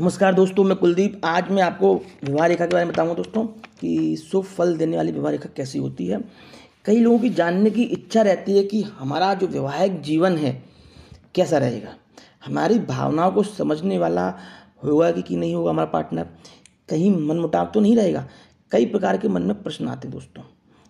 नमस्कार दोस्तों मैं कुलदीप आज मैं आपको विवाह रेखा के बारे में बताऊंगा दोस्तों कि शुभ फल देने वाली विवाह रेखा कैसी होती है कई लोगों की जानने की इच्छा रहती है कि हमारा जो वैवाहिक जीवन है कैसा रहेगा हमारी भावनाओं को समझने वाला होगा कि, कि नहीं होगा हमारा पार्टनर कहीं मनमुटाव तो नहीं रहेगा कई प्रकार के मन में प्रश्न आते हैं दोस्तों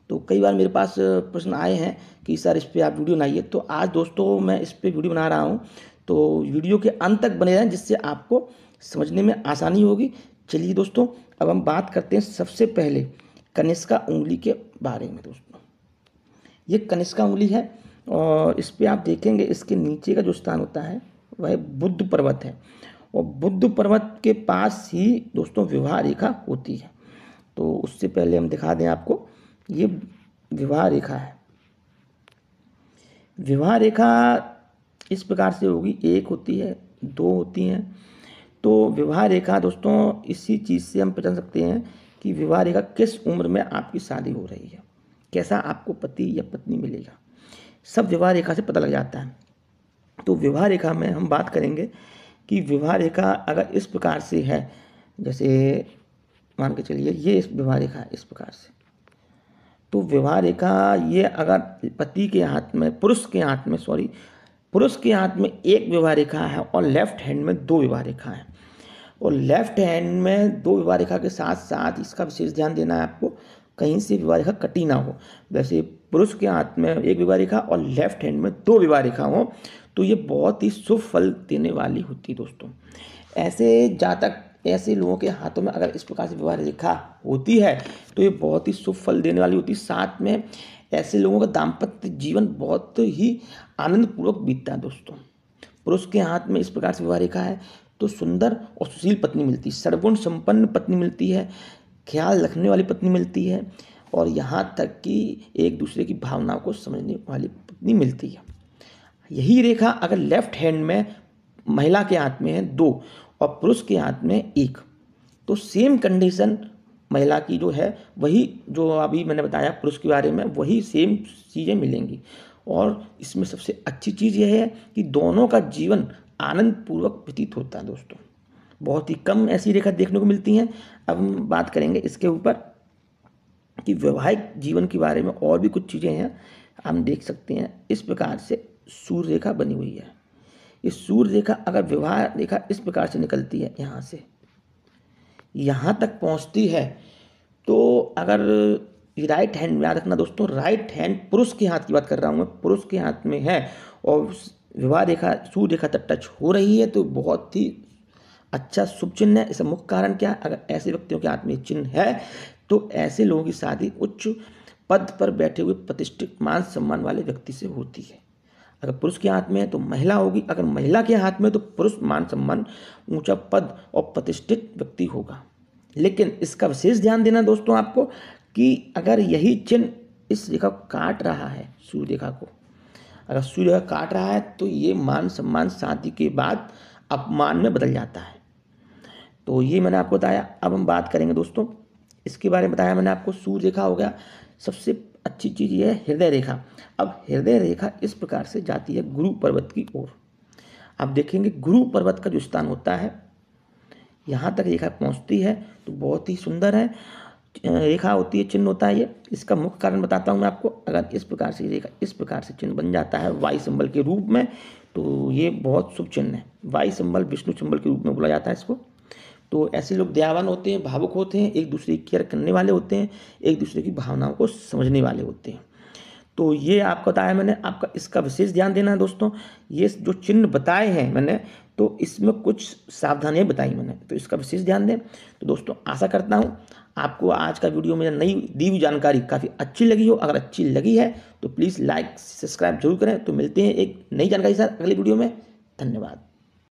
तो कई बार मेरे पास प्रश्न आए हैं कि सर इस पर आप वीडियो बनाइए तो आज दोस्तों मैं इस पर वीडियो बना रहा हूँ तो वीडियो के अंत तक बने रहें जिससे आपको समझने में आसानी होगी चलिए दोस्तों अब हम बात करते हैं सबसे पहले कनिष्का उंगली के बारे में दोस्तों ये कनिष्का उंगली है और इस पर आप देखेंगे इसके नीचे का जो स्थान होता है वह बुद्ध पर्वत है और बुद्ध पर्वत के पास ही दोस्तों विवाह रेखा होती है तो उससे पहले हम दिखा दें आपको ये विवाह रेखा है विवाह रेखा इस प्रकार से होगी एक होती है दो होती हैं तो विवाह रेखा दोस्तों इसी चीज़ से हम पहचान सकते हैं कि विवाह रेखा किस उम्र में आपकी शादी हो रही है कैसा आपको पति या पत्नी मिलेगा सब विवाह रेखा से पता लग जाता है तो विवाह रेखा में हम बात करेंगे कि विवाह रेखा अगर इस प्रकार से है जैसे मान के चलिए ये इस विवाह रेखा है इस प्रकार से तो विवाह रेखा ये अगर पति के हाथ में पुरुष के हाथ में सॉरी पुरुष के हाथ में एक विवाह रेखा है और लेफ्ट हैंड में दो विवाह रेखा है और लेफ्ट हैंड में दो विवाह रेखा के साथ साथ इसका विशेष ध्यान देना है आपको कहीं से विवाह रेखा कटी ना हो वैसे पुरुष के हाथ में एक विवाह रेखा और लेफ्ट हैंड में दो विवाह रेखा हो तो ये बहुत ही शुभ फल देने वाली होती है दोस्तों ऐसे जातक ऐसे लोगों के हाथों में अगर इस प्रकार से विवाह रेखा होती है तो ये बहुत ही शुभ फल देने वाली होती है साथ में ऐसे लोगों का दाम्पत्य जीवन बहुत ही आनंदपूर्वक बीतता है दोस्तों पुरुष के हाथ में इस प्रकार से विवाह रेखा है तो सुंदर और सुशील पत्नी मिलती है सर्वगुण संपन्न पत्नी मिलती है ख्याल रखने वाली पत्नी मिलती है और यहाँ तक कि एक दूसरे की भावनाओं को समझने वाली पत्नी मिलती है यही रेखा अगर लेफ्ट हैंड में महिला के हाथ में है दो और पुरुष के हाथ में एक तो सेम कंडीशन महिला की जो है वही जो अभी मैंने बताया पुरुष के बारे में वही सेम चीज़ें मिलेंगी और इसमें सबसे अच्छी चीज़ यह है कि दोनों का जीवन आनंद पूर्वक प्रतीत होता है दोस्तों बहुत ही कम ऐसी रेखा देखने को मिलती हैं अब हम बात करेंगे इसके ऊपर कि वैवाहिक जीवन के बारे में और भी कुछ चीज़ें हैं हम देख सकते हैं इस प्रकार से सूर्य रेखा बनी हुई है ये सूर्य रेखा अगर विवाह रेखा इस प्रकार से निकलती है यहाँ से यहाँ तक पहुँचती है तो अगर ये राइट हैंड याद रखना दोस्तों राइट हैंड पुरुष के हाथ की बात कर रहा हूँ मैं पुरुष के हाथ में है और विवाह रेखा सूर्य रेखा तक टच हो रही है तो बहुत ही अच्छा शुभ चिन्ह है इसका मुख्य कारण क्या अगर ऐसे व्यक्तियों के हाथ में चिन्ह है तो ऐसे लोगों की शादी उच्च पद पर बैठे हुए प्रतिष्ठित मान सम्मान वाले व्यक्ति से होती है अगर पुरुष के हाथ में है तो महिला होगी अगर महिला के हाथ में तो पुरुष मान सम्मान ऊंचा पद और प्रतिष्ठित व्यक्ति होगा लेकिन इसका विशेष ध्यान देना दोस्तों आपको कि अगर यही चिन्ह इस रेखा को काट रहा है सूर्य रेखा को अगर सूर्य काट रहा है तो ये मान सम्मान शांति के बाद अपमान में बदल जाता है तो ये मैंने आपको बताया अब हम बात करेंगे दोस्तों इसके बारे में बताया मैंने आपको सूर्य रेखा हो गया सबसे अच्छी चीज़ ये है हृदय रेखा अब हृदय रेखा इस प्रकार से जाती है गुरु पर्वत की ओर आप देखेंगे गुरु पर्वत का जो स्थान होता है यहाँ तक रेखा पहुँचती है तो बहुत ही सुंदर है रेखा होती है चिन्ह होता है ये इसका मुख्य कारण बताता हूँ मैं आपको अगर इस प्रकार से रेखा इस प्रकार से चिन्ह बन जाता है वाई संबल के रूप में तो ये बहुत शुभ चिन्ह है वाई संबल विष्णु संबल के रूप में बोला जाता है इसको तो ऐसे लोग दयावान होते हैं भावुक होते हैं एक दूसरे की केयर करने वाले होते हैं एक दूसरे की भावनाओं को समझने वाले होते हैं तो ये आपको बताया मैंने आपका इसका विशेष ध्यान देना है दोस्तों ये जो चिन्ह बताए हैं मैंने तो इसमें कुछ सावधानियाँ बताई मैंने तो इसका विशेष ध्यान दें तो दोस्तों आशा करता हूँ आपको आज का वीडियो मेरा नई दी हुई जानकारी काफ़ी अच्छी लगी हो अगर अच्छी लगी है तो प्लीज़ लाइक सब्सक्राइब जरूर करें तो मिलते हैं एक नई जानकारी के साथ अगले वीडियो में धन्यवाद